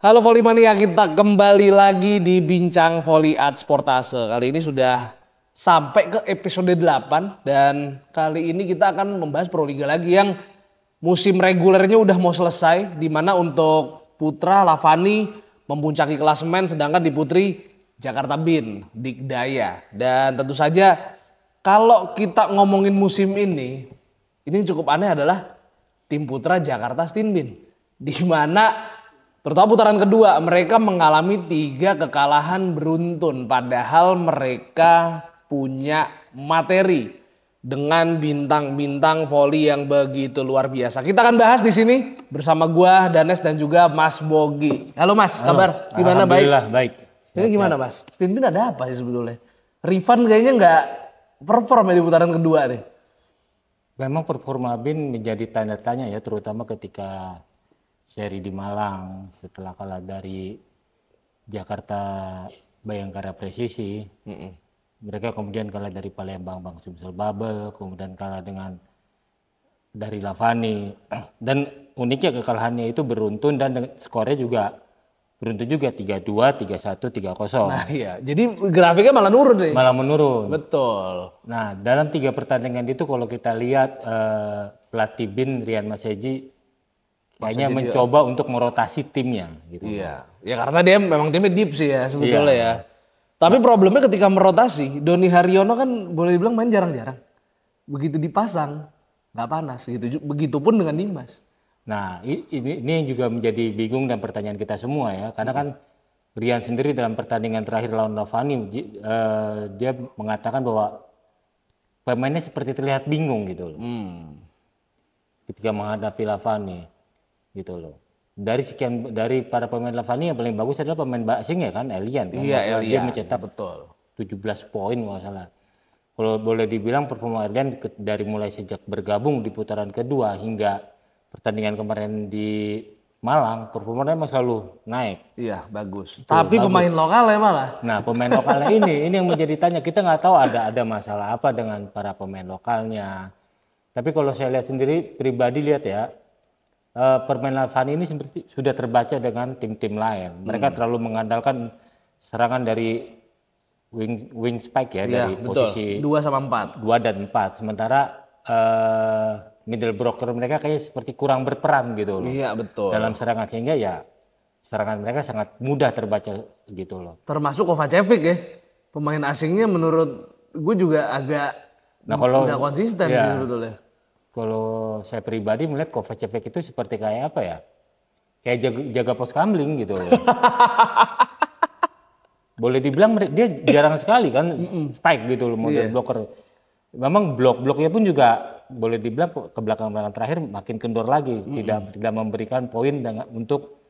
Halo Volimania, kita kembali lagi di Bincang Voli Art Sportase. Kali ini sudah sampai ke episode 8 dan kali ini kita akan membahas Proliga lagi yang musim regulernya udah mau selesai di mana untuk Putra Lavani memuncaki klasemen sedangkan di Putri Jakarta Bin Dikdaya. Dan tentu saja kalau kita ngomongin musim ini, ini cukup aneh adalah tim Putra Jakarta Stinbin. Di mana Terutama putaran kedua, mereka mengalami tiga kekalahan beruntun. Padahal mereka punya materi dengan bintang-bintang volley yang begitu luar biasa. Kita akan bahas di sini bersama gua, Danes dan juga Mas Bogi. Halo Mas, Halo. kabar gimana baik? baik. Ini gimana Mas? Stintin ada apa sih sebetulnya? Rifan kayaknya nggak perform ya di putaran kedua nih. Memang performa Bin menjadi tanda tanya ya, terutama ketika seri di Malang setelah kalah dari Jakarta Bayangkara Presisi. Mm -mm. Mereka kemudian kalah dari Palembang Bang Sumsel Babel, kemudian kalah dengan dari Lavani. Dan uniknya kekalahannya itu beruntun dan skornya juga beruntun juga 3-2, 3-1, 3-0. Nah iya, jadi grafiknya malah nurun nih. Malah menurun. Betul. Nah dalam tiga pertandingan itu kalau kita lihat eh, pelatih BIN Rian Maseji kayaknya mencoba juga. untuk merotasi timnya gitu. Iya. Ya karena dia memang timnya deep sih ya iya. sebetulnya iya. ya. Tapi nah. problemnya ketika merotasi, Doni Haryono kan boleh dibilang main jarang-jarang. Begitu dipasang, nggak panas gitu. Begitupun dengan Dimas. Nah ini, ini juga menjadi bingung dan pertanyaan kita semua ya. Karena kan Rian sendiri dalam pertandingan terakhir lawan Novani eh, dia mengatakan bahwa pemainnya seperti terlihat bingung gitu loh. Hmm. Ketika menghadapi Lavani gitu loh dari sekian dari para pemain Lavani yang paling bagus adalah pemain asing ya kan Elian kan iya, Elian. dia mencetak betul 17 poin kalau salah kalau boleh dibilang performa Elian dari mulai sejak bergabung di putaran kedua hingga pertandingan kemarin di Malang performanya emang selalu naik. Iya bagus. Tuh, Tapi bagus. lokal ya malah. Nah pemain lokalnya ini ini yang menjadi tanya kita nggak tahu ada ada masalah apa dengan para pemain lokalnya. Tapi kalau saya lihat sendiri pribadi lihat ya uh, permainan Fani ini seperti sudah terbaca dengan tim-tim lain. Mereka hmm. terlalu mengandalkan serangan dari wing wing spike ya, ya dari betul. posisi 2 sama 4. 2 dan empat. Sementara uh, middle broker mereka kayak seperti kurang berperan gitu loh. Iya, betul. Dalam serangan sehingga ya serangan mereka sangat mudah terbaca gitu loh. Termasuk Kovacevic ya. Pemain asingnya menurut gue juga agak nah, kalau, gak konsisten ya, sih iya. sebetulnya kalau saya pribadi melihat Kovacevic itu seperti kayak apa ya? Kayak jaga, jaga pos kamling gitu. Boleh dibilang dia jarang sekali kan spike gitu loh model yeah. blocker. Memang blok-bloknya pun juga boleh dibilang ke belakang-belakang terakhir makin kendor lagi, mm -hmm. tidak tidak memberikan poin untuk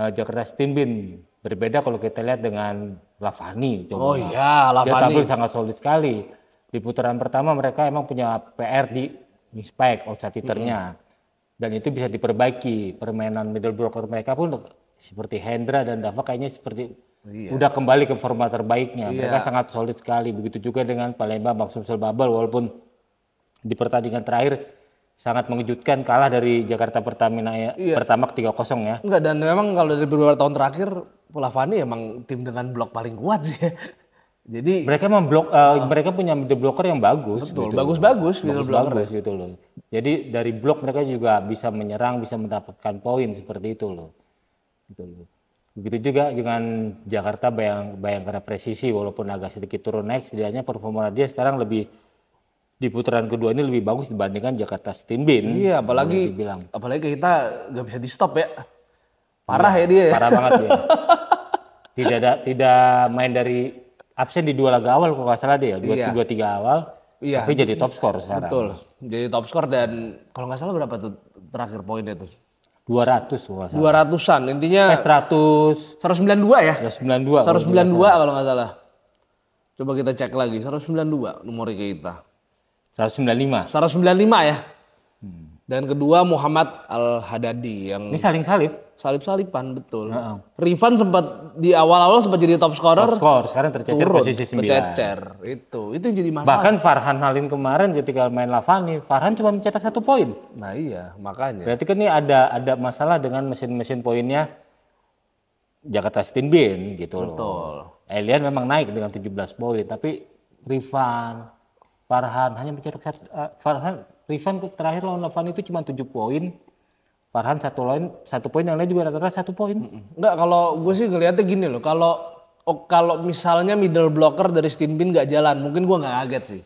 uh, eh, Jakarta Stimbin. Berbeda kalau kita lihat dengan Lavani. Coba. Oh iya, Lavani. Dia tampil sangat solid sekali. Di putaran pertama mereka emang punya PR di mispek outside mm Hmm. Dan itu bisa diperbaiki. Permainan middle blocker mereka pun seperti Hendra dan Dava kayaknya seperti iya. udah kembali ke format terbaiknya. Iya. Mereka sangat solid sekali. Begitu juga dengan Palembang Sumsel Babel walaupun di pertandingan terakhir sangat mengejutkan kalah dari Jakarta Pertamina ya, iya. pertama 3-0 ya. Enggak dan memang kalau dari beberapa tahun terakhir Pulavani emang tim dengan blok paling kuat sih. Jadi mereka memblok uh, eh, uh, mereka punya middle blocker yang bagus. Betul, gitu. Gitu, bagus bagus-bagus middle blocker. gitu loh. Jadi dari blok mereka juga bisa menyerang, bisa mendapatkan poin seperti itu loh. Gitu loh. Begitu juga dengan Jakarta bayang karena Presisi walaupun agak sedikit turun naik setidaknya performa dia sekarang lebih di putaran kedua ini lebih bagus dibandingkan Jakarta Steam Iya, apalagi bilang. apalagi kita nggak bisa di stop ya. Parah ya, ya dia. Ya. Parah banget dia. tidak ada tidak main dari absen di dua laga awal kalau nggak salah dia ya, dua iya. dua tiga awal iya. tapi jadi top skor sekarang betul jadi top skor dan kalau nggak salah berapa tuh terakhir poinnya tuh 200 kalau salah. 200-an intinya eh, 100 192 ya 192 192 kalau nggak salah coba kita cek lagi 192 nomor kita 195 195 ya dan kedua Muhammad Al Hadadi yang ini saling salib, salib salipan betul. Uh huh Rivan sempat di awal-awal sempat jadi top scorer. Top scorer sekarang tercecer turun, posisi sembilan. Tercecer itu itu yang jadi masalah. Bahkan Farhan Halim kemarin ketika main Lavani, Farhan cuma mencetak satu poin. Nah iya makanya. Berarti kan ini ada ada masalah dengan mesin-mesin poinnya Jakarta Stinbin Bin gitu Betul. loh. Betul. Elian memang naik dengan 17 poin tapi Rivan Farhan hanya mencetak satu, uh, Farhan Rifan terakhir lawan Levan itu cuma 7 poin. Farhan satu lain satu poin yang lain juga rata-rata satu poin. Enggak kalau gue sih ngeliatnya gini loh kalau oh, kalau misalnya middle blocker dari Stinbin gak jalan mungkin gue nggak kaget sih.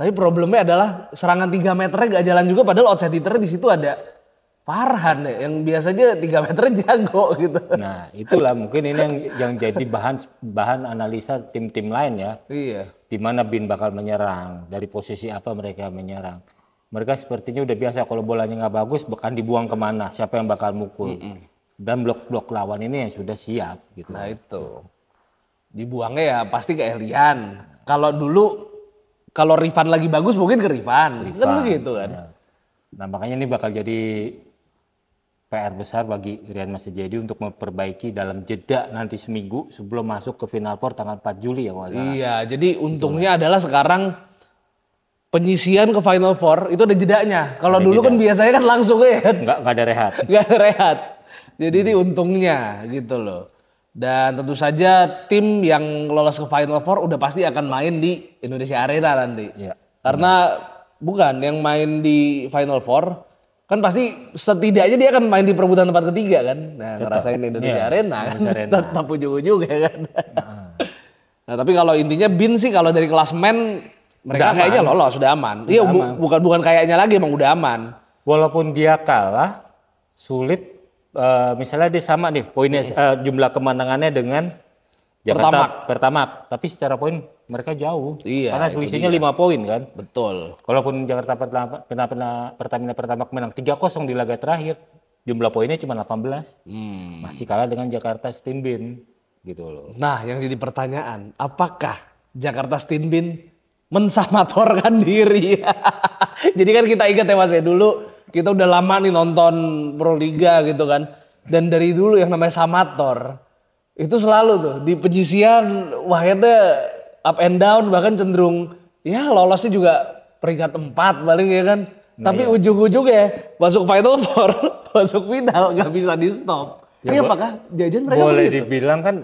Tapi problemnya adalah serangan 3 meternya gak jalan juga padahal outside hitternya di situ ada Farhan ya, yang biasanya tiga meter jago gitu. Nah, itulah mungkin ini yang yang jadi bahan bahan analisa tim-tim lain ya. Iya. Di mana Bin bakal menyerang, dari posisi apa mereka menyerang. Mereka sepertinya udah biasa kalau bolanya nggak bagus bahkan dibuang kemana, siapa yang bakal mukul. Mm -mm. Dan blok-blok lawan ini yang sudah siap gitu. Nah, itu. Dibuangnya ya pasti ke Elian. Kalau dulu kalau Rifan lagi bagus mungkin ke Rifan. Kan Rifan kan begitu kan. Ya. Nah, makanya ini bakal jadi PR besar bagi Rian Jadi untuk memperbaiki dalam jeda nanti seminggu sebelum masuk ke final four tanggal 4 Juli ya kalau Iya, jadi untungnya Itulah. adalah sekarang penyisian ke final four itu ada jedanya. Kalau dulu kan jeda. kan biasanya kan langsung ya. Enggak, enggak ada rehat. Enggak ada rehat. Jadi hmm. ini untungnya gitu loh. Dan tentu saja tim yang lolos ke final four udah pasti akan main di Indonesia Arena nanti. Ya. Karena hmm. bukan yang main di final four kan pasti setidaknya dia akan main di perebutan tempat ketiga kan. Nah, tetap. ngerasain Indonesia yeah. Arena kan. Indonesia Tetap ujung-ujung ya, kan. Nah. nah. tapi kalau intinya Bin sih kalau dari kelas men mereka udah kayaknya aman. lolos sudah aman. Iya, bu bukan bukan kayaknya lagi emang udah aman. Walaupun dia kalah, sulit uh, misalnya dia sama nih poinnya uh, jumlah kemenangannya dengan Jakarta pertama, pertama, tapi secara poin mereka jauh. Iya. Karena selisihnya lima poin kan. Betul. Kalaupun Jakarta pertama, pernah pernah Pertamina pertama menang tiga kosong di laga terakhir, jumlah poinnya cuma 18. Hmm. Masih kalah dengan Jakarta Stimbin gitu loh. Nah, yang jadi pertanyaan, apakah Jakarta Stimbin mensamatorkan diri? jadi kan kita ingat ya Mas ya dulu kita udah lama nih nonton Proliga gitu kan. Dan dari dulu yang namanya samator itu selalu tuh di penyisian Wahidnya up and down bahkan cenderung ya lolosnya juga peringkat empat paling ya kan. Nah, Tapi iya. ujung ya masuk final four, masuk final nggak bisa di stop. Ya, Ini apakah jajan mereka boleh begitu? dibilang kan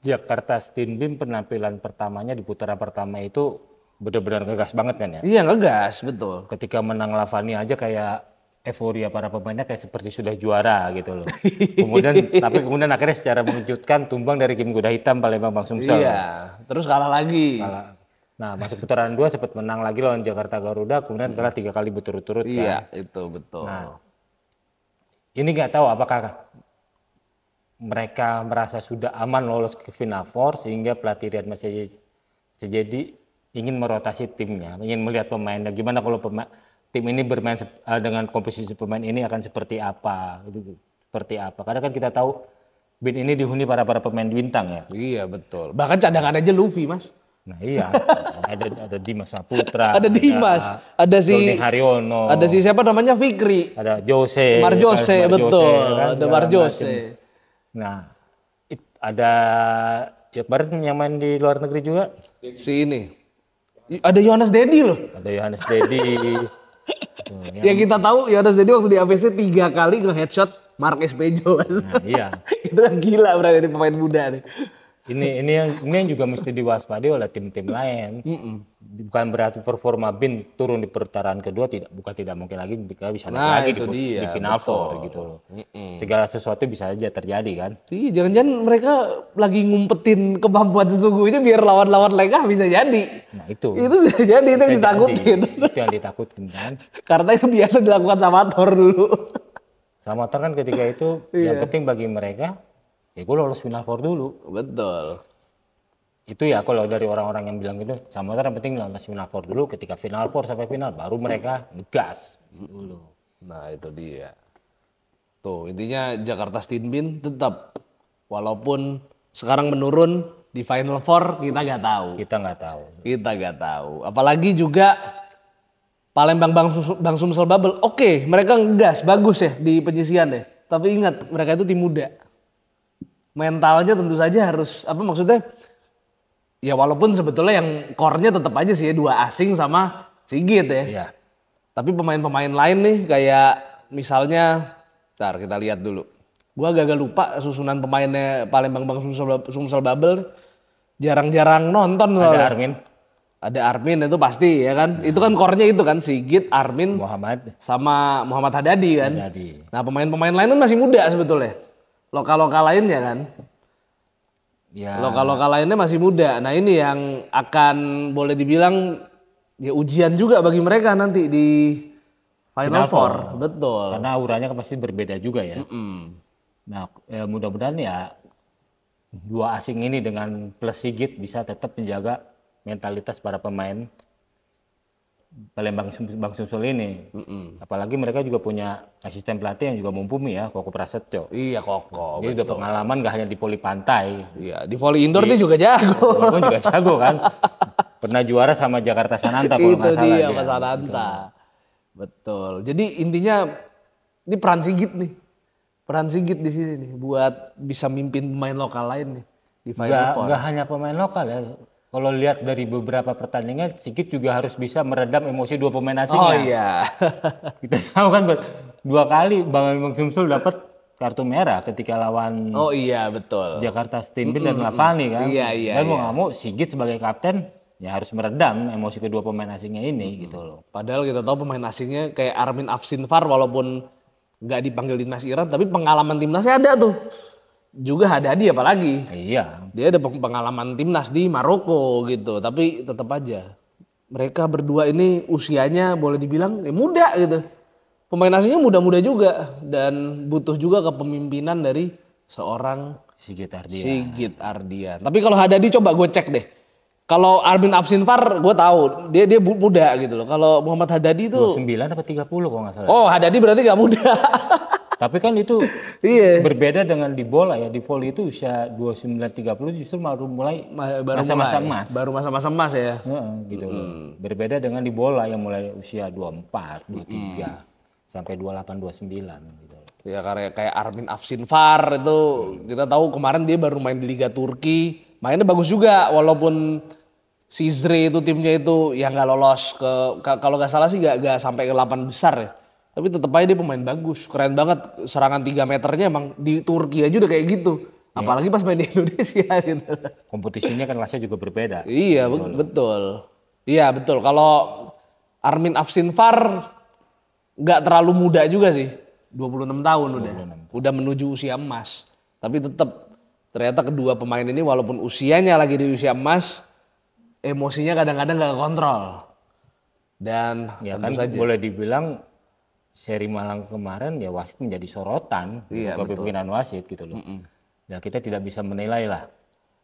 Jakarta Steam Beam penampilan pertamanya di putaran pertama itu benar-benar ngegas banget kan ya? Iya ngegas betul. Ketika menang Lavani aja kayak euforia para pemainnya kayak seperti sudah juara gitu loh. Iya. Kemudian tapi kemudian akhirnya secara mengejutkan tumbang dari Kim Kuda Hitam Palembang Bang Sumsel. Iya, terus kalah lagi. Kalah. Nah, masuk putaran dua sempat menang lagi lawan Jakarta Garuda, kemudian hmm. kalah tiga kali berturut-turut kan. Iya, itu betul. Nah, ini nggak tahu apakah mereka merasa sudah aman lolos ke final four sehingga pelatih Riyad masih jadi ingin merotasi timnya, ingin melihat pemainnya. Gimana kalau pemain tim ini bermain uh, dengan komposisi pemain ini akan seperti apa gitu, gitu seperti apa karena kan kita tahu bin ini dihuni para para pemain bintang ya iya betul bahkan cadangan aja Luffy mas nah iya ada ada Dimas Saputra ada Dimas ada, ada si Doni Haryono ada si siapa namanya Fikri ada Jose Marjose Mar betul kan, ada Marjose nah it, ada ya kemarin yang main di luar negeri juga si ini ada Yohanes Dedi loh ada Yohanes Dedi yang, yang kita tahu ya Yohanes jadi waktu di AVC tiga kali nge headshot Marquez Pejo. Nah, iya. itu kan gila berarti pemain muda nih ini ini yang ini yang juga mesti diwaspadi oleh tim-tim lain. Mm-mm. Bukan berarti performa Bin turun di putaran kedua tidak bukan tidak mungkin lagi mereka bisa nah, lagi itu di, dia, di final betul. four gitu loh. Mm-mm. Segala sesuatu bisa aja terjadi kan. Iya, jangan-jangan mereka lagi ngumpetin kemampuan sesungguhnya biar lawan-lawan lengah bisa jadi. Nah, itu. Itu bisa jadi itu yang ditakutin. Jadi, itu yang ditakutin kan. Karena itu biasa dilakukan sama Thor dulu. Sama Thor kan ketika itu yang iya. penting bagi mereka ya gue lolos final four dulu betul itu ya kalau dari orang-orang yang bilang gitu sama yang penting lolos final four dulu ketika final four sampai final baru mereka gas dulu nah itu dia tuh intinya Jakarta Stinbin tetap walaupun sekarang menurun di final four kita nggak tahu kita nggak tahu kita nggak tahu apalagi juga Palembang Bang, Sus Bang Sumsel Bubble oke okay, mereka ngegas bagus ya di penyisian deh ya. tapi ingat mereka itu tim muda mentalnya tentu saja harus apa maksudnya ya walaupun sebetulnya yang core-nya tetap aja sih ya, dua asing sama Sigit ya. Iya. Tapi pemain-pemain lain nih kayak misalnya ntar kita lihat dulu. Gua agak-agak lupa susunan pemainnya Palembang Bang Sumsel, Sumsel Bubble. Jarang-jarang nonton Ada soalnya. Armin. Ada Armin itu pasti ya kan. Nah. Itu kan core itu kan Sigit, Armin, Muhammad sama Muhammad Hadadi kan. Hadadi. Nah, pemain-pemain lain kan masih muda sebetulnya lokal-lokal lainnya kan? Ya. Lokal-lokal lainnya masih muda. Nah ini yang akan boleh dibilang ya ujian juga bagi mereka nanti di Final, Final Four. Four. Betul. Karena auranya kan pasti berbeda juga ya. Mm -mm. Nah ya mudah-mudahan ya dua asing ini dengan plus Sigit bisa tetap menjaga mentalitas para pemain Palembang Bang Sumsul ini. Mm-mm. Apalagi mereka juga punya asisten pelatih yang juga mumpuni ya, Koko Prasetyo. Iya, Koko. Dia betul. udah pengalaman gak hanya di voli pantai. Iya, di voli indoor di, dia juga jago. Dia juga jago kan. Pernah juara sama Jakarta Sananta kalau masalah dia. Itu dia, Mas Sananta. Betul. betul. Jadi intinya ini peran Sigit nih. Peran Sigit di sini nih buat bisa mimpin pemain lokal lain nih di Final gak, Gak hanya pemain lokal ya, kalau lihat dari beberapa pertandingan, Sigit juga harus bisa meredam emosi dua pemain asingnya. Oh iya. Kita tahu kan dua kali Bang Bang Sumsul dapat kartu merah ketika lawan Oh iya betul. Jakarta Steambeat mm -mm, dan Lavani kan. Iya iya. Dan mau iya. mau Sigit sebagai kapten ya harus meredam emosi kedua pemain asingnya ini mm -hmm. gitu loh. Padahal kita tahu pemain asingnya kayak Armin Afsinfar walaupun nggak dipanggil timnas Iran tapi pengalaman timnasnya ada tuh juga dia apalagi. Iya. Dia ada pengalaman timnas di Maroko gitu, tapi tetap aja mereka berdua ini usianya boleh dibilang ya muda gitu. Pemain asingnya muda-muda juga dan butuh juga kepemimpinan dari seorang Sigit Ardian. Sigit Ardian. Tapi kalau Hadadi coba gue cek deh. Kalau Armin Absinvar gue tahu dia dia muda gitu loh. Kalau Muhammad Hadadi itu 29 atau 30 kalau nggak salah. Oh, Hadadi berarti gak muda. Tapi kan itu iya. berbeda dengan di bola ya. Di voli itu usia 29 30 justru baru mulai masa-masa emas. Baru masa-masa emas ya. gitu mm. Berbeda dengan di bola yang mulai usia 24, 23 mm. sampai 28, 29 gitu. Ya karena kayak Armin Afsinfar itu mm. kita tahu kemarin dia baru main di Liga Turki. Mainnya bagus juga walaupun si itu timnya itu yang nggak lolos ke kalau nggak salah sih nggak sampai ke delapan besar ya tapi tetap aja dia pemain bagus, keren banget. Serangan 3 meternya emang di Turki aja udah kayak gitu. Iya. Apalagi pas main di Indonesia gitu. Kompetisinya kan rasanya juga berbeda. iya, betul. Iya, betul. Kalau Armin Far nggak terlalu muda juga sih. 26 tahun 26. udah. Udah menuju usia emas. Tapi tetap ternyata kedua pemain ini walaupun usianya lagi di usia emas, emosinya kadang-kadang nggak kontrol. Dan ya kan saja. boleh dibilang seri Malang kemarin ya wasit menjadi sorotan iya, kepemimpinan wasit gitu loh. Mm -mm. Ya kita tidak bisa menilai lah.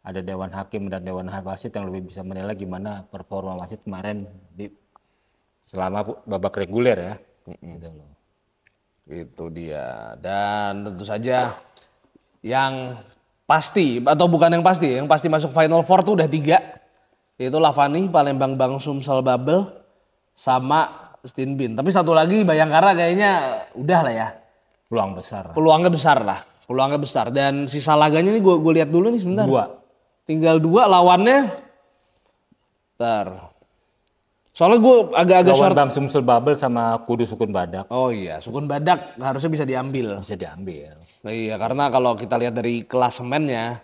Ada dewan hakim dan dewan wasit yang lebih bisa menilai gimana performa wasit kemarin di selama babak reguler ya. Mm -mm. Gitu loh. Itu dia. Dan tentu saja yang pasti atau bukan yang pasti, yang pasti masuk final four tuh udah tiga. Itu Lavani, Palembang bang sumsel Salbabel, sama Justin Bin. Tapi satu lagi Bayangkara kayaknya udah lah ya. Peluang besar. Peluangnya besar lah. Peluangnya besar. Dan sisa laganya ini gue gue lihat dulu nih sebentar. Dua. Tinggal dua lawannya. Ntar. Soalnya gue agak agak short. Lawan Bamsum sama Kudu Sukun Badak. Oh iya, Sukun Badak harusnya bisa diambil. Bisa diambil. Nah, iya, karena kalau kita lihat dari klasemennya.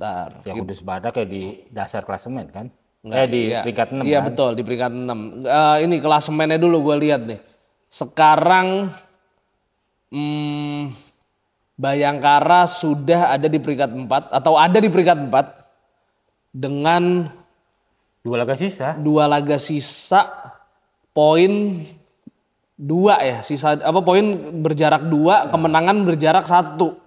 Ntar. Ya Kudus Badak ya di dasar klasemen kan. Enggak, eh di iya. peringkat 6 Iya kan? betul di peringkat 6. Uh, eh, ini klasemennya dulu gue lihat nih. Sekarang hmm, Bayangkara sudah ada di peringkat 4 atau ada di peringkat 4 dengan dua laga sisa. Dua laga sisa poin dua ya sisa apa poin berjarak dua nah. kemenangan berjarak satu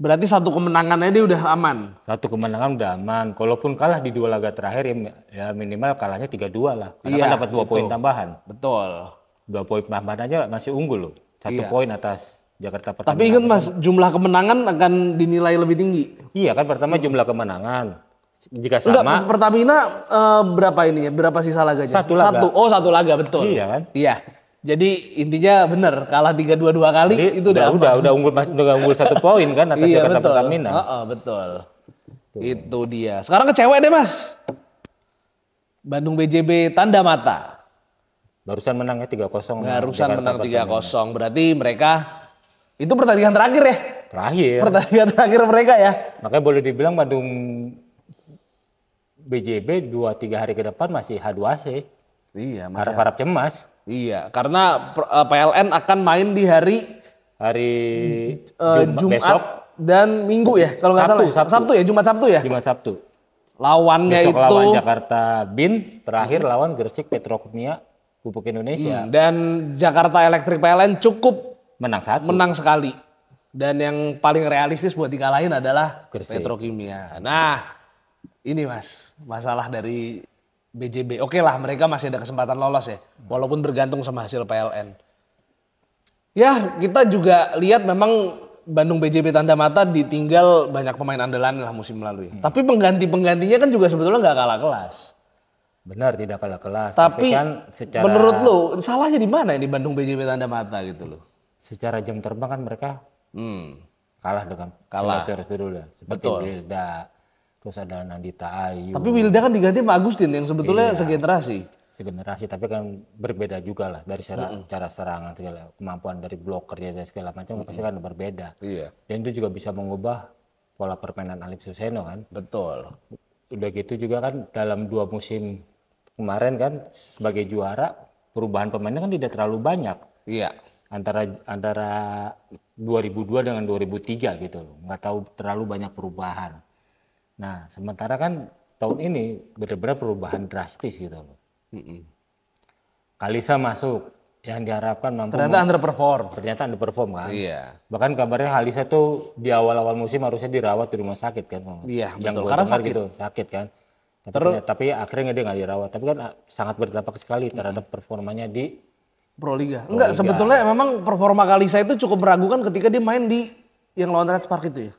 Berarti satu kemenangannya dia udah aman. Satu kemenangan udah aman. Kalaupun kalah di dua laga terakhir ya, ya minimal kalahnya 3-2 lah. Karena iya, kan dapat dua poin tambahan. Betul. Dua poin tambahan aja masih unggul loh. Satu iya. poin atas Jakarta Pertamina. Tapi ingat Mas, jumlah kemenangan akan dinilai lebih tinggi. Iya kan pertama hmm. jumlah kemenangan. Jika sama Enggak, Pertamina uh, berapa ini ya? Berapa sisa laganya? Satu laga. Satu. Oh, satu laga betul. Iya kan? Iya. Jadi intinya benar kalah tiga dua dua kali Jadi, itu udah udah udah unggul udah unggul satu poin kan atas iya, Jakarta betul. Pertamina. Oh, oh, betul. Tuh. Itu dia. Sekarang ke cewek deh mas. Bandung BJB tanda mata. Barusan menangnya tiga 0 Barusan menang tiga kosong Berarti mereka itu pertandingan terakhir ya? Terakhir. Pertandingan terakhir mereka ya. Makanya boleh dibilang Bandung BJB dua tiga hari ke depan masih h 2 c Iya, masih harap-harap cemas. Iya, karena PLN eh, akan main di hari hari uh, Jumat besok. dan Minggu ya kalau nggak salah. Ya? Sabtu. Sabtu ya, Jumat Sabtu ya. Jumat Sabtu. Lawannya besok itu lawan Jakarta Bin, terakhir mm-hmm. lawan Gresik Petrokimia Pupuk Indonesia. Hmm. Dan Jakarta Electric PLN cukup menang satu. Menang sekali. Dan yang paling realistis buat dikalahin adalah Gresik. Petrokimia. Nah, ini Mas, masalah dari BJB. Oke okay lah, mereka masih ada kesempatan lolos ya, walaupun bergantung sama hasil PLN. Ya, kita juga lihat memang Bandung BJB tanda mata ditinggal banyak pemain andalan lah musim lalu. Ya. Hmm. Tapi pengganti-penggantinya kan juga sebetulnya nggak kalah kelas. Benar, tidak kalah kelas. Tapi, Tapi kan secara menurut lo salahnya di mana ini Bandung BJB tanda mata gitu loh. Secara jam terbang kan mereka hmm. kalah dengan kalah. Seperti Betul. Bilda terus ada Nandita Ayu. Tapi Wilda kan diganti sama Agustin yang sebetulnya iya, segenerasi. Segenerasi, tapi kan berbeda juga lah dari cara, mm -hmm. cara serangan segala kemampuan dari bloker dan segala macam mm -hmm. pasti kan berbeda. Iya. Dan itu juga bisa mengubah pola permainan Alip Suseno kan. Betul. Udah gitu juga kan dalam dua musim kemarin kan sebagai juara perubahan pemainnya kan tidak terlalu banyak. Iya. Antara antara 2002 dengan 2003 gitu loh. Nggak tahu terlalu banyak perubahan Nah, sementara kan tahun ini benar-benar perubahan drastis gitu Mm-hmm. Kalisa masuk yang diharapkan mampu ternyata underperform. Ternyata underperform kan. Iya. Bahkan kabarnya Kalisa tuh di awal-awal musim harusnya dirawat di rumah sakit kan. Iya, yang betul. Karena sakit. gitu, sakit kan. Tapi, Terus, ternyata, tapi akhirnya dia nggak dirawat. Tapi kan ah, sangat berdampak sekali terhadap performanya di Proliga. Enggak, sebetulnya memang performa Kalisa itu cukup meragukan ketika dia main di yang lawan Red Spark itu ya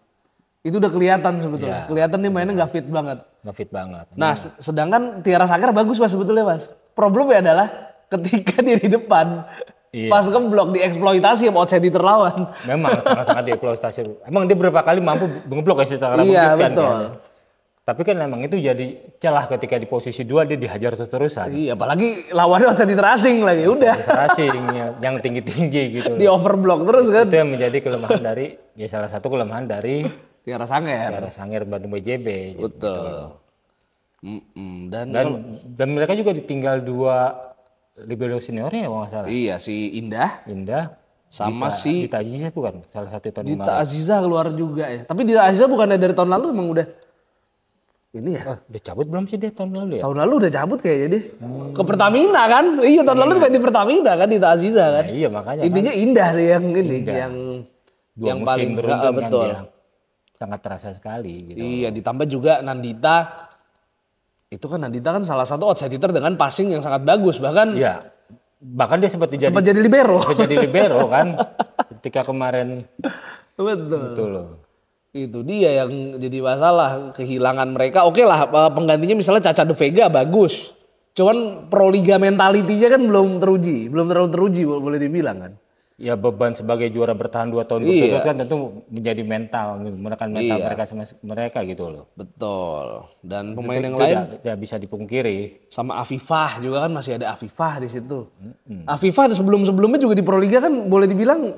itu udah kelihatan sebetulnya. Ya, kelihatan nih mainnya nggak fit banget. Nggak fit banget. Nah, ya. sedangkan Tiara Sakar bagus mas sebetulnya mas. Problemnya adalah ketika dia di depan Iya. Pas ngeblok dieksploitasi sama outside terlawan. Memang sangat-sangat dieksploitasi. Emang dia berapa kali mampu ngeblok ya secara Iya, kan, ya? betul. Kan? Tapi kan memang itu jadi celah ketika di posisi dua dia dihajar terus-terusan. Iya, apalagi lawannya outside hitter lagi, udah. asing ya, yang tinggi-tinggi gitu. Di overblock terus kan. Itu yang menjadi kelemahan dari ya salah satu kelemahan dari Tiara Sangir, Tiara Sangger Bandung BJB. Gitu. Betul. Gitu. Mm Dan, dan, dan mereka juga ditinggal dua libero seniornya ya, nggak salah. Iya si Indah. Indah. Sama Dita, si Dita Aziza bukan salah satu tahun Dita kemarin. Aziza keluar juga ya. Tapi Dita Aziza bukannya dari tahun lalu emang udah ini ya. Oh, udah cabut belum sih dia tahun lalu ya? Tahun lalu udah cabut kayaknya dia. Hmm. Ke Pertamina kan? Iya tahun ya, lalu iya. di Pertamina kan Dita Aziza kan? Nah, iya makanya. Intinya kan. indah sih yang ini indah. yang yang paling berat ah, kan betul. Dia sangat terasa sekali gitu. Iya, ditambah juga Nandita itu kan Nandita kan salah satu outside hitter dengan passing yang sangat bagus bahkan Iya. Bahkan dia sempat jadi sempat jadi libero. Sempat jadi libero kan ketika kemarin betul. Betul gitu loh. Itu dia yang jadi masalah kehilangan mereka. Oke okay lah eh, penggantinya misalnya Caca De Vega bagus. Cuman proliga mentalitinya kan belum teruji, belum terlalu teruji boleh dibilang kan ya beban sebagai juara bertahan dua tahun berturut iya. kan tentu menjadi mental gitu, menekan mental iya. mereka sama mereka gitu loh betul dan pemain itu, yang lain tidak bisa dipungkiri sama Afifah juga kan masih ada Afifah di situ hmm. Afifah sebelum sebelumnya juga di Proliga kan boleh dibilang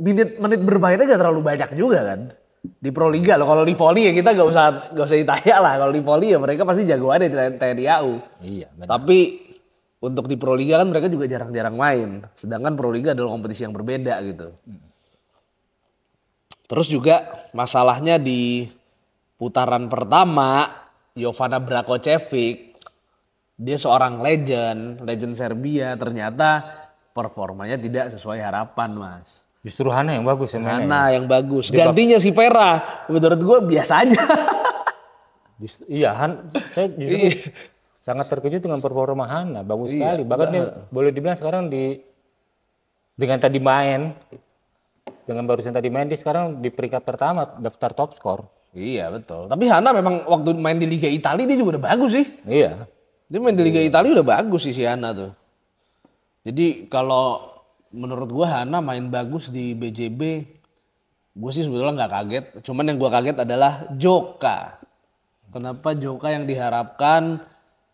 menit menit bermainnya gak terlalu banyak juga kan di Proliga loh kalau di volley ya kita gak usah gak usah ditanya lah kalau di volley ya mereka pasti jagoan di TNI AU iya benar. tapi untuk di Proliga kan mereka juga jarang-jarang main. Sedangkan Proliga adalah kompetisi yang berbeda gitu. Hmm. Terus juga masalahnya di putaran pertama Jovana Brakocevic dia seorang legend, legend Serbia ternyata performanya tidak sesuai harapan, Mas. Justru Hana yang bagus ya. Hana ya? yang bagus. Gantinya si Vera menurut gue biasa aja. iya Han, saya justru iya sangat terkejut dengan performa Hana, bagus iya, sekali. Bahkan nah. boleh dibilang sekarang di dengan tadi main dengan barusan tadi main dia sekarang di peringkat pertama daftar top skor. Iya betul. Tapi Hana memang waktu main di Liga Italia dia juga udah bagus sih. Iya. Dia main di Liga iya. Italia udah bagus sih si Hana tuh. Jadi kalau menurut gua Hana main bagus di BJB gue sih sebetulnya nggak kaget. Cuman yang gua kaget adalah Joka. Kenapa Joka yang diharapkan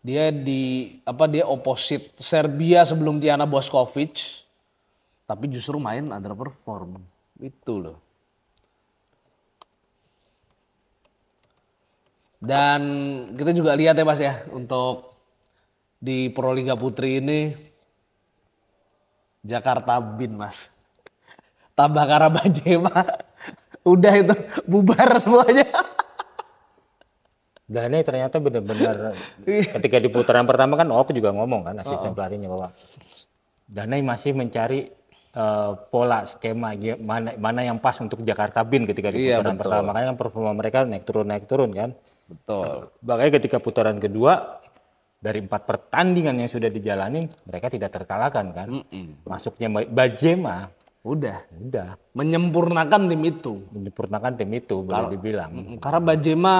dia di apa dia oposit Serbia sebelum Tiana Boskovic tapi justru main underperform itu loh dan kita juga lihat ya mas ya untuk di Proliga Putri ini Jakarta Bin mas tambah Karabajema udah itu bubar semuanya Dan ternyata benar-benar ketika di putaran pertama kan oh, aku juga ngomong kan asisten pelariannya oh. oh. bahwa Danai masih mencari uh, pola skema mana mana yang pas untuk Jakarta Bin ketika di iya, putaran iya, pertama makanya kan performa mereka naik turun naik turun kan. Betul. Makanya ketika putaran kedua dari empat pertandingan yang sudah dijalani mereka tidak terkalahkan kan. Mm -mm. Masuknya Bajema Udah. Udah. Menyempurnakan tim itu. Menyempurnakan tim itu boleh dibilang. Karena Bajema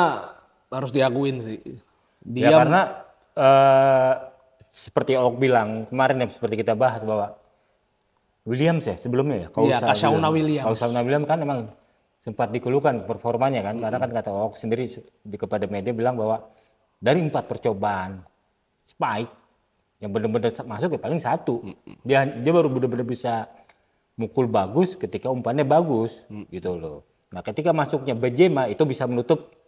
harus diakuin sih. Dia ya, karena uh, seperti Ok bilang kemarin ya seperti kita bahas bahwa Williams ya sebelumnya ya. Kau ya, William, Williams. Williams. Williams kan memang sempat dikeluhkan performanya kan, -hmm. karena kan kata Ok sendiri di kepada media bilang bahwa dari empat percobaan spike yang benar-benar masuk ya paling satu, -hmm. dia dia baru benar-benar bisa mukul bagus ketika umpannya bagus -hmm. gitu loh. Nah ketika masuknya Bejema itu bisa menutup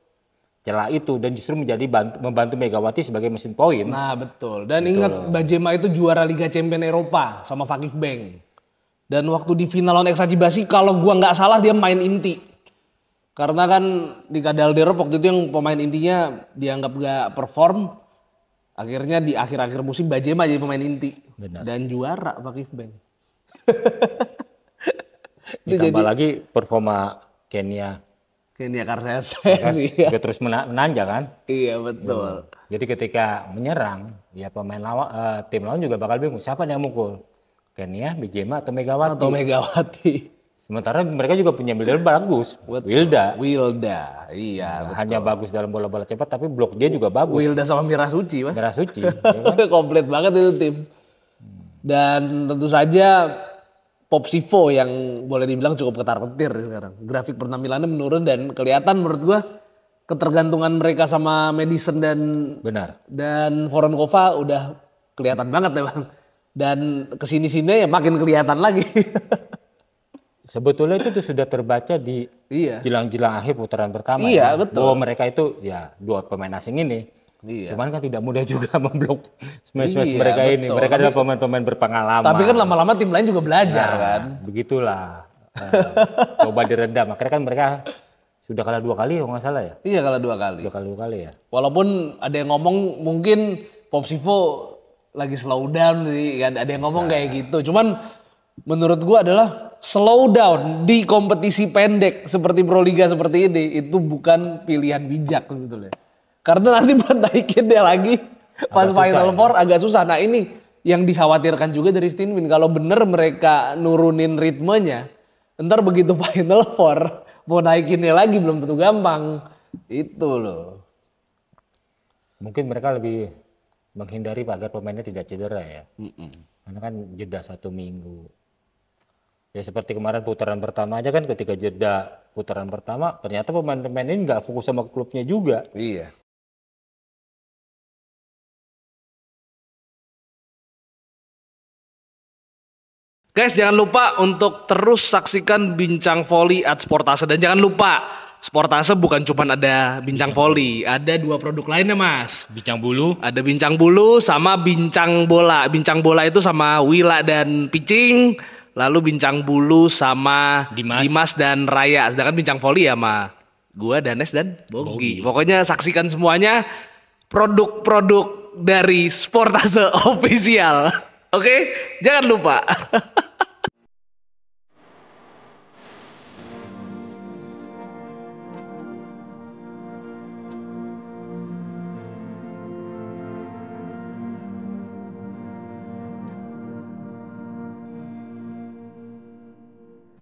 celah itu dan justru menjadi bantu, membantu Megawati sebagai mesin poin. Nah betul. Dan betul. ingat Bajema itu juara Liga Champions Eropa sama Fakif Bank. Dan waktu di final lawan eksajibasi kalau gua nggak salah dia main inti. Karena kan di Kadaldero waktu itu yang pemain intinya dianggap gak perform. Akhirnya di akhir-akhir musim Bajema jadi pemain inti. Benar. Dan juara Fakif Bank. Ditambah jadi... lagi performa Kenya ini akar saya, iya kan? sih. juga terus menanjak kan iya betul hmm. jadi ketika menyerang ya pemain lawan uh, eh, tim lawan juga bakal bingung siapa yang mukul Kenia Bijema atau Megawati atau Megawati sementara mereka juga punya builder bagus betul. Wilda Wilda iya nah, hanya bagus dalam bola-bola cepat tapi blok dia juga bagus Wilda sama Mira Suci mas Mira Suci ya kan? komplit banget itu tim dan tentu saja Pop Sivo yang boleh dibilang cukup ketar-ketir sekarang. Grafik penampilannya menurun dan kelihatan menurut gua ketergantungan mereka sama Madison dan benar dan Voronkova udah kelihatan banget ya bang. Dan kesini sini ya makin kelihatan lagi. Sebetulnya itu tuh sudah terbaca di jelang iya. jelang-jelang akhir putaran pertama. Iya ya. betul. Bahwa mereka itu ya dua pemain asing ini Iya. Cuman kan tidak mudah juga memblok smash-smash iya, mereka betul. ini. Mereka tapi, adalah pemain-pemain berpengalaman. Tapi kan lama-lama tim lain juga belajar nah, kan. Begitulah. uh, coba diredam. Akhirnya kan mereka sudah kalah dua kali kalau nggak salah ya? Iya kalah dua kali. Sudah kalah dua kali ya. Walaupun ada yang ngomong mungkin Pop lagi slow down sih kan. Ada yang ngomong Bisa. kayak gitu. Cuman menurut gua adalah slow down di kompetisi pendek seperti Proliga seperti ini itu bukan pilihan bijak gitu loh. Karena nanti naikin dia lagi pas agak final susah, ya. four ya. agak susah. Nah ini yang dikhawatirkan juga dari Stinwin kalau bener mereka nurunin ritmenya, ntar begitu final four mau naikinnya lagi belum tentu gampang. Itu loh. Mungkin mereka lebih menghindari agar pemainnya tidak cedera ya. Mm -mm. Karena kan jeda satu minggu. Ya seperti kemarin putaran pertama aja kan ketika jeda putaran pertama ternyata pemain-pemain ini nggak fokus sama klubnya juga. Iya. Guys, jangan lupa untuk terus saksikan bincang Voli at Sportase dan jangan lupa Sportase bukan cuma ada bincang volley, ada dua produk lainnya mas. Bincang bulu. Ada bincang bulu sama bincang bola. Bincang bola itu sama Wila dan Picing, lalu bincang bulu sama Dimas, Dimas dan Raya. Sedangkan bincang voli ya sama gua Danes dan Bogi. Bogi. Pokoknya saksikan semuanya produk-produk dari Sportase official. Oke, okay? jangan lupa.